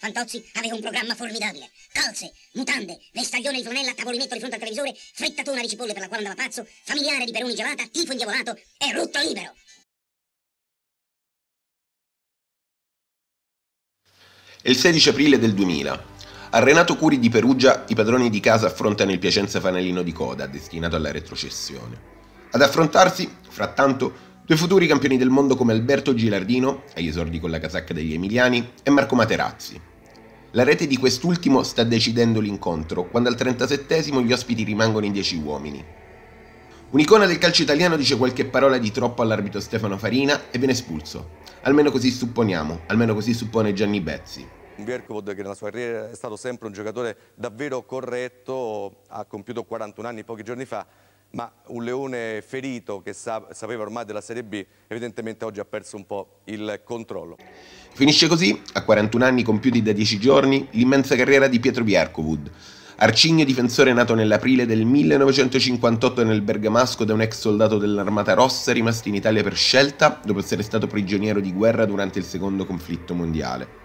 Fantozzi aveva un programma formidabile. Calze, mutande, vestaglione di flanella, tavolinetto di fronte al televisore, frettatona di cipolle per la quale andava pazzo, familiare di Peroni gelata, tifo indiavolato e rutto libero. È il 16 aprile del 2000. A Renato Curi di Perugia i padroni di casa affrontano il Piacenza Fanalino di coda, destinato alla retrocessione. Ad affrontarsi, frattanto, Due futuri campioni del mondo come Alberto Gilardino, agli esordi con la casacca degli Emiliani, e Marco Materazzi, la rete di quest'ultimo sta decidendo l'incontro, quando al 37 esimo gli ospiti rimangono in 10 uomini. Un'icona del calcio italiano dice qualche parola di troppo all'arbitro Stefano Farina e viene espulso. Almeno così supponiamo, almeno così suppone Gianni Bezzi. Verkovod che nella sua carriera è stato sempre un giocatore davvero corretto, ha compiuto 41 anni pochi giorni fa, ma un leone ferito che sa, sapeva ormai della Serie B evidentemente oggi ha perso un po' il controllo. Finisce così, a 41 anni compiuti da 10 giorni, l'immensa carriera di Pietro Bierkovud. Arcigno difensore nato nell'aprile del 1958 nel Bergamasco da un ex soldato dell'Armata Rossa rimasto in Italia per scelta dopo essere stato prigioniero di guerra durante il secondo conflitto mondiale.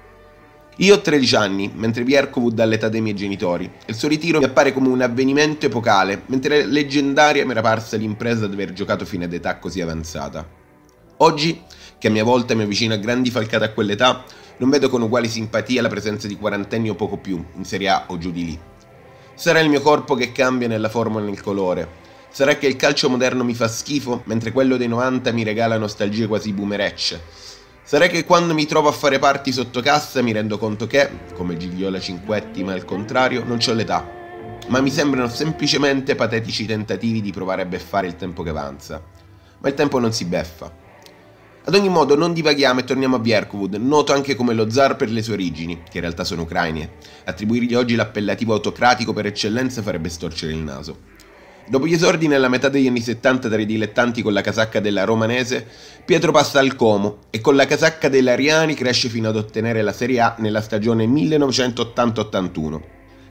Io ho 13 anni, mentre Vierkovud ha l'età dei miei genitori, e il suo ritiro mi appare come un avvenimento epocale, mentre leggendaria mi era parsa l'impresa di aver giocato fino ad età così avanzata. Oggi, che a mia volta mi avvicino a grandi falcate a quell'età, non vedo con uguale simpatia la presenza di quarantenni o poco più, in Serie A o giù di lì. Sarà il mio corpo che cambia nella forma e nel colore. Sarà che il calcio moderno mi fa schifo, mentre quello dei 90 mi regala nostalgie quasi boomerecce. Sarà che quando mi trovo a fare parti sotto cassa mi rendo conto che, come Gigliola Cinquetti ma al contrario, non ho l'età, ma mi sembrano semplicemente patetici tentativi di provare a beffare il tempo che avanza. Ma il tempo non si beffa. Ad ogni modo, non divaghiamo e torniamo a Bjerkwood, noto anche come lo zar per le sue origini, che in realtà sono ucraine. Attribuirgli oggi l'appellativo autocratico per eccellenza farebbe storcere il naso. Dopo gli esordi nella metà degli anni 70 tra i dilettanti con la casacca della Romanese, Pietro passa al Como e con la casacca dell'Ariani cresce fino ad ottenere la Serie A nella stagione 1980-81.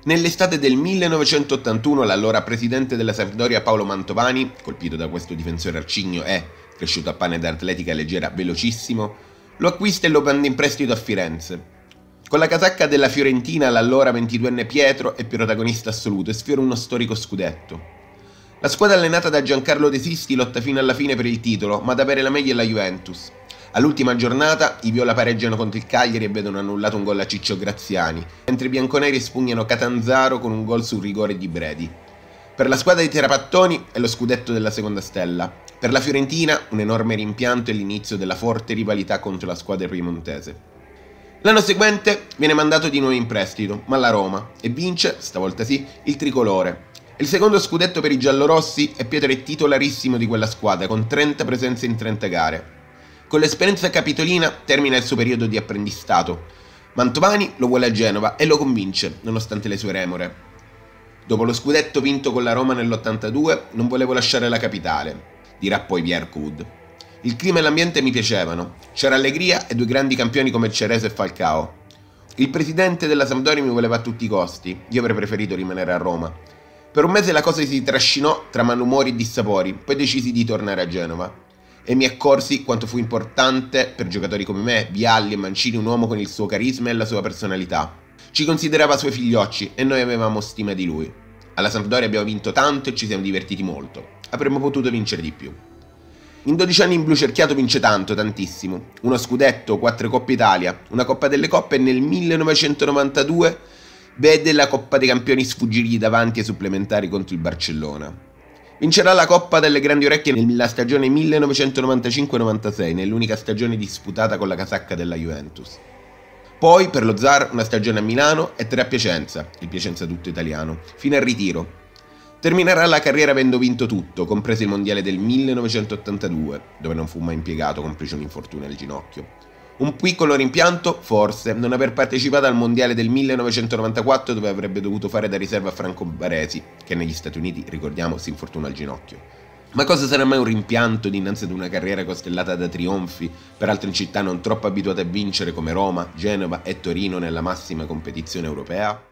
Nell'estate del 1981 l'allora presidente della Sampdoria Paolo Mantovani, colpito da questo difensore arcigno e, cresciuto a pane da atletica leggera velocissimo, lo acquista e lo prende in prestito a Firenze, con la casacca della Fiorentina l'allora 22enne Pietro è protagonista assoluto e sfiora uno storico scudetto. La squadra allenata da Giancarlo De Sisti lotta fino alla fine per il titolo, ma ad avere la meglio è la Juventus. All'ultima giornata i Viola pareggiano contro il Cagliari e vedono annullato un gol a Ciccio Graziani, mentre i bianconeri espugnano Catanzaro con un gol sul rigore di Bredi. Per la squadra di Terapattoni è lo scudetto della seconda stella. Per la Fiorentina un enorme rimpianto e l'inizio della forte rivalità contro la squadra piemontese. L'anno seguente viene mandato di nuovo in prestito, ma la Roma, e vince, stavolta sì, il tricolore, il secondo scudetto per i giallorossi è Pietro è titolarissimo di quella squadra, con 30 presenze in 30 gare. Con l'esperienza capitolina termina il suo periodo di apprendistato. Mantovani lo vuole a Genova e lo convince, nonostante le sue remore. Dopo lo scudetto vinto con la Roma nell'82, non volevo lasciare la capitale, dirà poi Pierre Coud. Il clima e l'ambiente mi piacevano, c'era allegria e due grandi campioni come Cerese e Falcao. Il presidente della Sampdoria mi voleva a tutti i costi, io avrei preferito rimanere a Roma. Per un mese la cosa si trascinò tra malumori e dissapori, poi decisi di tornare a Genova. E mi accorsi quanto fu importante per giocatori come me, Vialli e Mancini, un uomo con il suo carisma e la sua personalità. Ci considerava suoi figliocci e noi avevamo stima di lui. Alla Sampdoria abbiamo vinto tanto e ci siamo divertiti molto. Avremmo potuto vincere di più. In 12 anni in blu cerchiato vince tanto, tantissimo. Uno scudetto, quattro Coppe Italia, una Coppa delle Coppe e nel 1992 vede la Coppa dei Campioni sfuggirgli davanti ai supplementari contro il Barcellona. Vincerà la Coppa delle Grandi Orecchie nella stagione 1995-96, nell'unica stagione disputata con la casacca della Juventus. Poi per lo Zar una stagione a Milano e tre a Piacenza, il Piacenza tutto italiano, fino al ritiro. Terminerà la carriera avendo vinto tutto, compreso il Mondiale del 1982, dove non fu mai impiegato complice un infortunio al ginocchio un piccolo rimpianto, forse, non aver partecipato al Mondiale del 1994 dove avrebbe dovuto fare da riserva a Franco Baresi, che negli Stati Uniti, ricordiamo, si infortuna al ginocchio. Ma cosa sarà mai un rimpianto dinanzi ad una carriera costellata da trionfi, peraltro in città non troppo abituate a vincere come Roma, Genova e Torino nella massima competizione europea?